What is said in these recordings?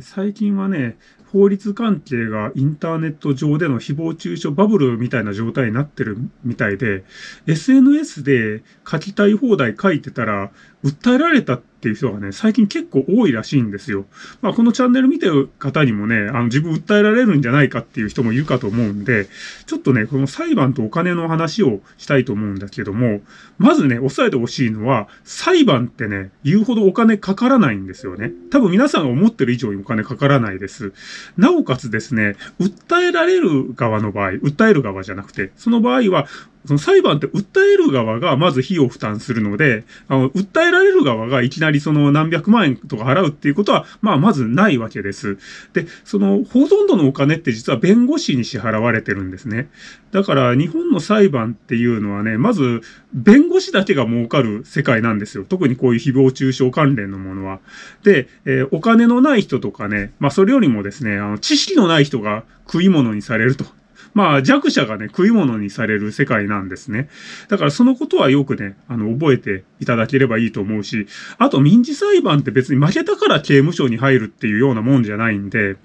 最近はね、法律関係がインターネット上での誹謗中傷バブルみたいな状態になってるみたいで、SNS で書きたい放題書いてたら、訴えられたってっていう人がね、最近結構多いらしいんですよ。まあ、このチャンネル見てる方にもね、あの、自分訴えられるんじゃないかっていう人もいるかと思うんで、ちょっとね、この裁判とお金の話をしたいと思うんだけども、まずね、押さえてほしいのは、裁判ってね、言うほどお金かからないんですよね。多分皆さんが思ってる以上にお金かからないです。なおかつですね、訴えられる側の場合、訴える側じゃなくて、その場合は、その裁判って訴える側がまず費用負担するので、あの、訴えられる側がいきなりその何百万円とか払うっていうことは、まあ、まずないわけです。で、その、ほとんどのお金って実は弁護士に支払われてるんですね。だから、日本の裁判っていうのはね、まず、弁護士だけが儲かる世界なんですよ。特にこういう誹謗中傷関連のものは。で、えー、お金のない人とかね、まあ、それよりもですね、あの、知識のない人が食い物にされると。まあ弱者がね、食い物にされる世界なんですね。だからそのことはよくね、あの、覚えていただければいいと思うし、あと民事裁判って別に負けたから刑務所に入るっていうようなもんじゃないんで、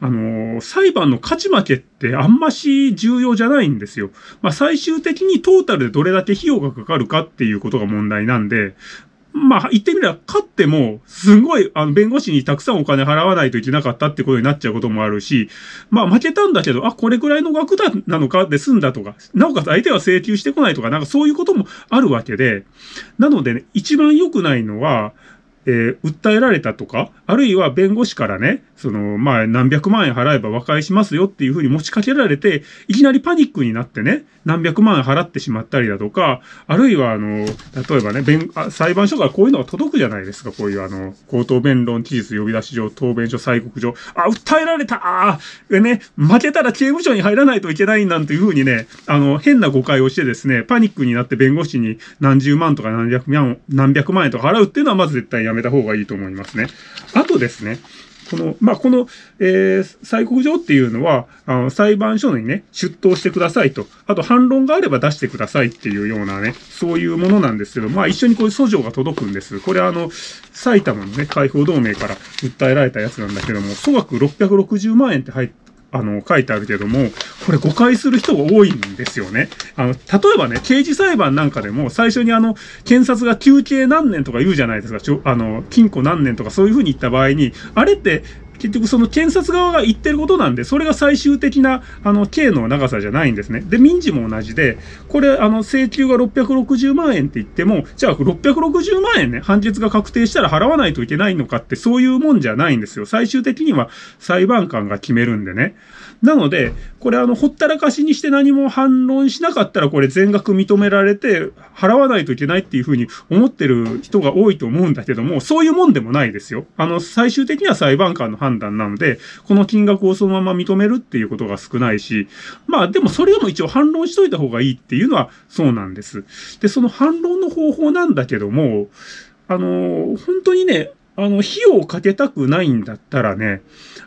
あのー、裁判の勝ち負けってあんまし重要じゃないんですよ。まあ最終的にトータルでどれだけ費用がかかるかっていうことが問題なんで、まあ、言ってみれば、勝っても、すごい、あの、弁護士にたくさんお金払わないといけなかったってことになっちゃうこともあるし、まあ、負けたんだけど、あ、これくらいの額だ、なのかで済んだとか、なおかつ相手は請求してこないとか、なんかそういうこともあるわけで、なのでね、一番良くないのは、えー、訴えられたとか、あるいは弁護士からね、その、まあ、何百万円払えば和解しますよっていうふうに持ちかけられて、いきなりパニックになってね、何百万円払ってしまったりだとか、あるいは、あの、例えばね、弁裁判所からこういうのが届くじゃないですか、こういう、あの、口頭弁論記述呼び出し状、答弁書、催告状、あ、訴えられたあでね、負けたら刑務所に入らないといけないなんていうふうにね、あの、変な誤解をしてですね、パニックになって弁護士に何十万とか何百万、何百万円とか払うっていうのはまず絶対やめめた方がいいと思いますね。あとですね、この、まあ、この、えー、催告状っていうのは、あの、裁判所にね、出頭してくださいと、あと反論があれば出してくださいっていうようなね、そういうものなんですけど、まあ、一緒にこういう訴状が届くんです。これあの、埼玉のね、解放同盟から訴えられたやつなんだけども、総額660万円って入って、あの、書いてあるけども、これ誤解する人が多いんですよね。あの、例えばね、刑事裁判なんかでも、最初にあの、検察が休憩何年とか言うじゃないですか、ちょあの、禁錮何年とかそういうふうに言った場合に、あれって、結局その検察側が言ってることなんで、それが最終的な、あの、刑の長さじゃないんですね。で、民事も同じで、これ、あの、請求が660万円って言っても、じゃあ660万円ね、判決が確定したら払わないといけないのかって、そういうもんじゃないんですよ。最終的には裁判官が決めるんでね。なので、これ、あの、ほったらかしにして何も反論しなかったら、これ全額認められて、払わないといけないっていうふうに思ってる人が多いと思うんだけども、そういうもんでもないですよ。あの、最終的には裁判官の判判断なので、この金額をそのまま認めるっていうことが少ないし、まあでもそれでも一応反論しといた方がいいっていうのはそうなんです。で、その反論の方法なんだけども、あのー、本当にね、あの、費用をかけたくないんだったらね、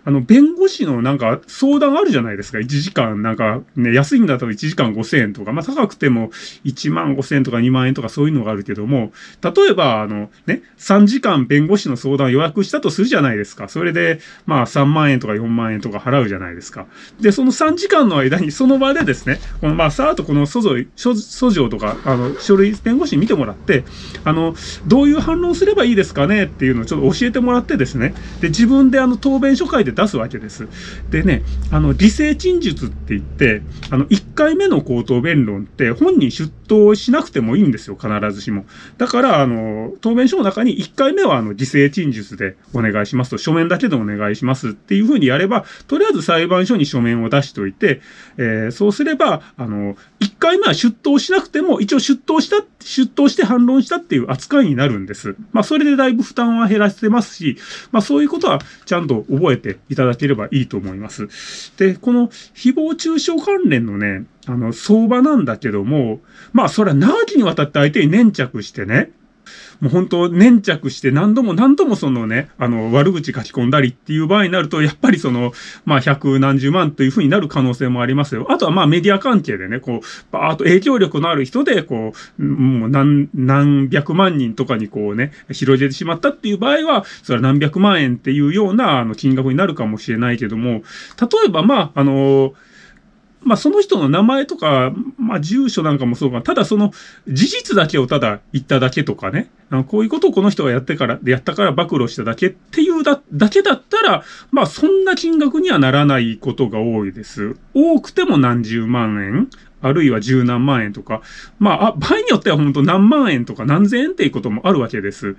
あの、弁護士のなんか相談あるじゃないですか。1時間、なんかね、安いんだったら1時間5000円とか、まあ高くても1万5000円とか2万円とかそういうのがあるけども、例えば、あの、ね、3時間弁護士の相談予約したとするじゃないですか。それで、まあ3万円とか4万円とか払うじゃないですか。で、その3時間の間にその場でですね、このまあさーっとこの訴状、訴状とか、あの、書類弁護士に見てもらって、あの、どういう反論すればいいですかねっていうのをちょっとを教えてもらってですね、で、自分であの答弁書会で出すわけです。でね、あの、理性陳述って言って、あの、1回目の口頭弁論って本人出頭しなくてもいいんですよ、必ずしも。だから、あの、答弁書の中に1回目はあの、理性陳述でお願いしますと、書面だけでお願いしますっていうふうにやれば、とりあえず裁判所に書面を出しておいて、えー、そうすれば、あの、1回目は出頭しなくても、一応出頭した、出頭して反論したっていう扱いになるんです。まあ、それでだいぶ負担は減らしてますし、まあそういうことはちゃんと覚えていただければいいと思います。で、この誹謗中傷関連のね、あの、相場なんだけども、まあそれは長きにわたって相手に粘着してね、もう本当粘着して何度も何度もそのね、あの、悪口書き込んだりっていう場合になると、やっぱりその、まあ、百何十万というふうになる可能性もありますよ。あとはまあ、メディア関係でね、こう、バーっと影響力のある人で、こう、もう何、何百万人とかにこうね、広げてしまったっていう場合は、それは何百万円っていうような、あの、金額になるかもしれないけども、例えばまあ、あのーまあ、その人の名前とか、まあ、住所なんかもそうか、ただその事実だけをただ言っただけとかね、あこういうことをこの人がやってから、やったから暴露しただけっていうだ、だけだったら、まあ、そんな金額にはならないことが多いです。多くても何十万円、あるいは十何万円とか、まあ、あ場合によっては本当何万円とか何千円っていうこともあるわけです。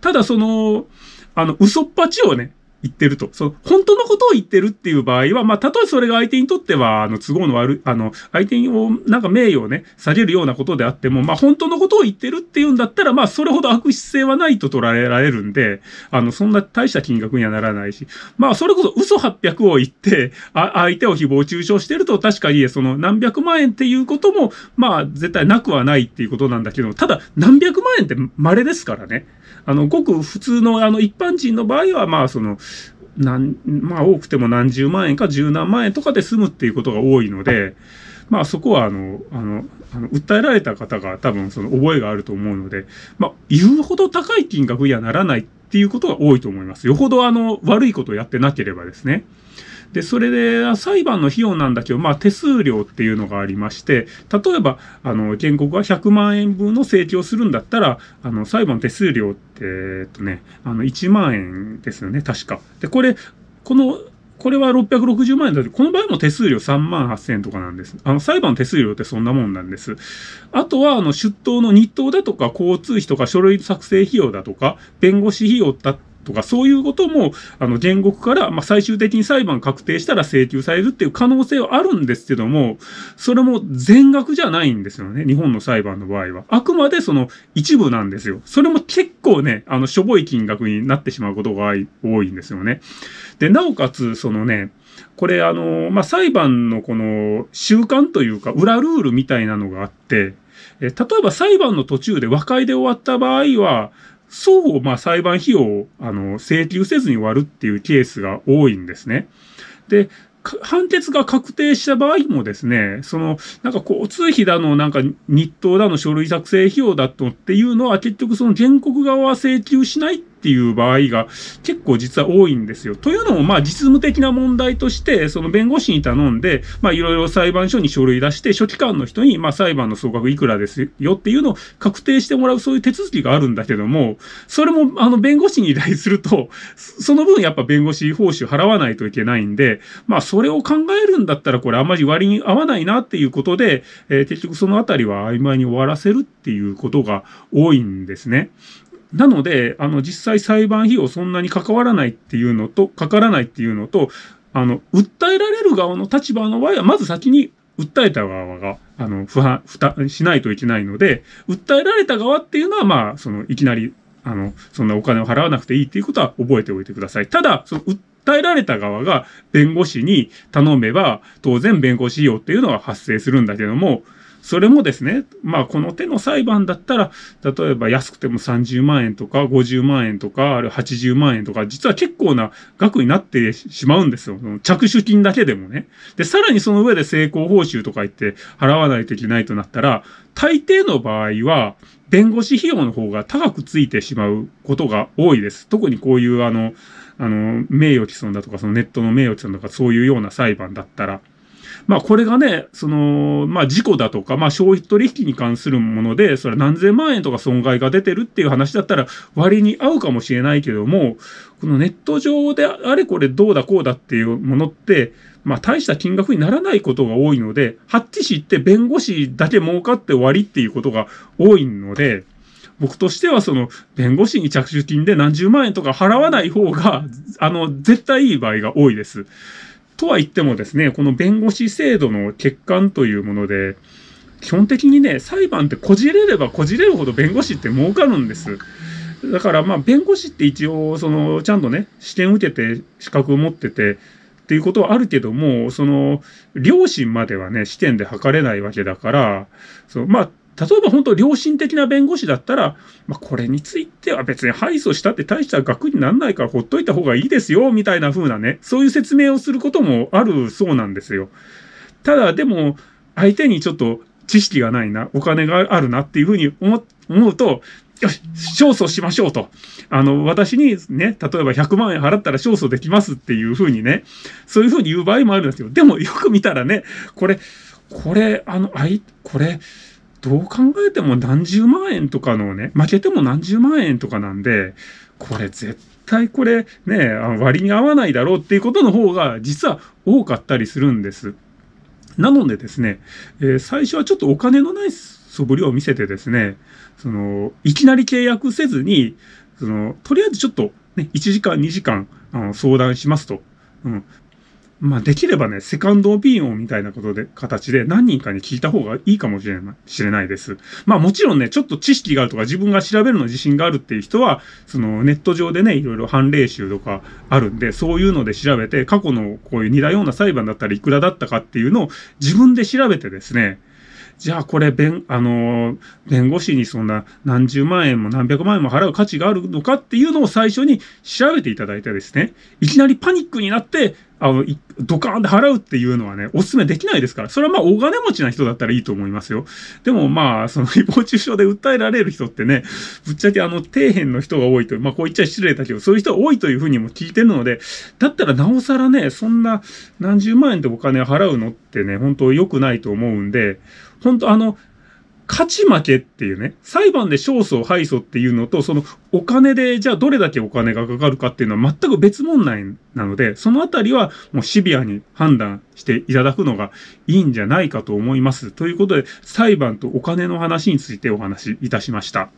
ただその、あの、嘘っぱちをね、言ってると。その、本当のことを言ってるっていう場合は、まあ、たとえそれが相手にとっては、あの、都合の悪い、あの、相手を、なんか名誉をね、下げるようなことであっても、まあ、本当のことを言ってるっていうんだったら、まあ、それほど悪質性はないと取られられるんで、あの、そんな大した金額にはならないし、まあ、それこそ嘘800を言って、あ、相手を誹謗中傷してると、確かに、その、何百万円っていうことも、まあ、絶対なくはないっていうことなんだけど、ただ、何百万円って稀ですからね。あの、ごく普通の、あの、一般人の場合は、まあ、その、何、まあ多くても何十万円か十何万円とかで済むっていうことが多いので、まあそこはあの、あの、あの訴えられた方が多分その覚えがあると思うので、まあ言うほど高い金額にはならないっていうことが多いと思います。よほどあの悪いことをやってなければですね。で、それで裁判の費用なんだけど、まあ手数料っていうのがありまして、例えば、あの、原告が100万円分の請求をするんだったら、あの、裁判手数料って、えっとね、あの、1万円ですよね、確か。で、これ、この、これは660万円だけど、この場合も手数料3万8000円とかなんです。あの、裁判手数料ってそんなもんなんです。あとは、あの、出頭の日当だとか、交通費とか、書類作成費用だとか、弁護士費用だって、とか、そういうことも、あの、原告から、まあ、最終的に裁判確定したら請求されるっていう可能性はあるんですけども、それも全額じゃないんですよね。日本の裁判の場合は。あくまでその一部なんですよ。それも結構ね、あの、しょぼい金額になってしまうことが多いんですよね。で、なおかつ、そのね、これあの、まあ、裁判のこの習慣というか、裏ルールみたいなのがあって、え例えば裁判の途中で和解で終わった場合は、双方、まあ、裁判費用を、あの、請求せずに割るっていうケースが多いんですね。で、判決が確定した場合もですね、その、なんか交通費だの、なんか日当だの書類作成費用だとっていうのは結局その原告側は請求しないっっていう場合が結構実は多いんですよ。というのも、まあ実務的な問題として、その弁護士に頼んで、まあいろいろ裁判所に書類出して、書記官の人に、まあ裁判の総額いくらですよっていうのを確定してもらうそういう手続きがあるんだけども、それもあの弁護士に依頼すると、その分やっぱ弁護士報酬払わないといけないんで、まあそれを考えるんだったらこれあまり割に合わないなっていうことで、えー、結局そのあたりは曖昧に終わらせるっていうことが多いんですね。なので、あの、実際裁判費用そんなに関わらないっていうのと、かからないっていうのと、あの、訴えられる側の立場の場合は、まず先に訴えた側が、あの、不反、負担しないといけないので、訴えられた側っていうのは、まあ、その、いきなり、あの、そんなお金を払わなくていいっていうことは覚えておいてください。ただ、その、訴えられた側が弁護士に頼めば、当然弁護士費用っていうのは発生するんだけども、それもですね、まあこの手の裁判だったら、例えば安くても30万円とか50万円とか、ある80万円とか、実は結構な額になってしまうんですよ。着手金だけでもね。で、さらにその上で成功報酬とか言って払わないといけないとなったら、大抵の場合は、弁護士費用の方が高くついてしまうことが多いです。特にこういうあの、あの、名誉毀損だとか、そのネットの名誉毀損とか、そういうような裁判だったら。まあ、これがね、その、まあ、事故だとか、まあ、消費取引に関するもので、それは何千万円とか損害が出てるっていう話だったら、割に合うかもしれないけども、このネット上であれこれどうだこうだっていうものって、まあ、大した金額にならないことが多いので、ハッチ士って弁護士だけ儲かって終わりっていうことが多いので、僕としてはその弁護士に着手金で何十万円とか払わない方が、あの、絶対いい場合が多いです。とは言ってもですね、この弁護士制度の欠陥というもので、基本的にね、裁判ってこじれればこじれるほど弁護士って儲かるんです。だからまあ弁護士って一応、その、ちゃんとね、視点を受けて資格を持ってて、っていうことはあるけども、その、両親まではね、視点で測れないわけだから、そう、まあ、例えば本当良心的な弁護士だったら、まあ、これについては別に敗訴したって大した額にならないからほっといた方がいいですよ、みたいな風なね、そういう説明をすることもあるそうなんですよ。ただでも、相手にちょっと知識がないな、お金があるなっていう風に思うと、よし、勝訴しましょうと。あの、私にね、例えば100万円払ったら勝訴できますっていう風にね、そういう風に言う場合もあるんですよ。でもよく見たらね、これ、これ、あの、あい、これ、どう考えても何十万円とかのね、負けても何十万円とかなんで、これ絶対これね、割に合わないだろうっていうことの方が実は多かったりするんです。なのでですね、えー、最初はちょっとお金のない素振りを見せてですね、その、いきなり契約せずに、その、とりあえずちょっとね、1時間2時間、あの相談しますと。うん。まあ、できればね、セカンドオピニオンみたいなことで、形で何人かに聞いた方がいいかもしれない、知れないです。まあ、もちろんね、ちょっと知識があるとか、自分が調べるの自信があるっていう人は、その、ネット上でね、いろいろ判例集とかあるんで、そういうので調べて、過去のこういう似たような裁判だったらいくらだったかっていうのを自分で調べてですね、じゃあこれ弁、あのー、弁護士にそんな何十万円も何百万円も払う価値があるのかっていうのを最初に調べていただいてですね、いきなりパニックになって、あの、ドカーンで払うっていうのはね、おすすめできないですから。それはまあ、お金持ちな人だったらいいと思いますよ。でもまあ、その、誹謗中傷で訴えられる人ってね、ぶっちゃけあの、底辺の人が多いという、まあ、こう言っちゃ失礼だけど、そういう人が多いというふうにも聞いてるので、だったらなおさらね、そんな、何十万円でお金払うのってね、本当良くないと思うんで、本当あの、勝ち負けっていうね、裁判で勝訴、敗訴っていうのと、そのお金で、じゃあどれだけお金がかかるかっていうのは全く別問題なので、そのあたりはもうシビアに判断していただくのがいいんじゃないかと思います。ということで、裁判とお金の話についてお話しいたしました。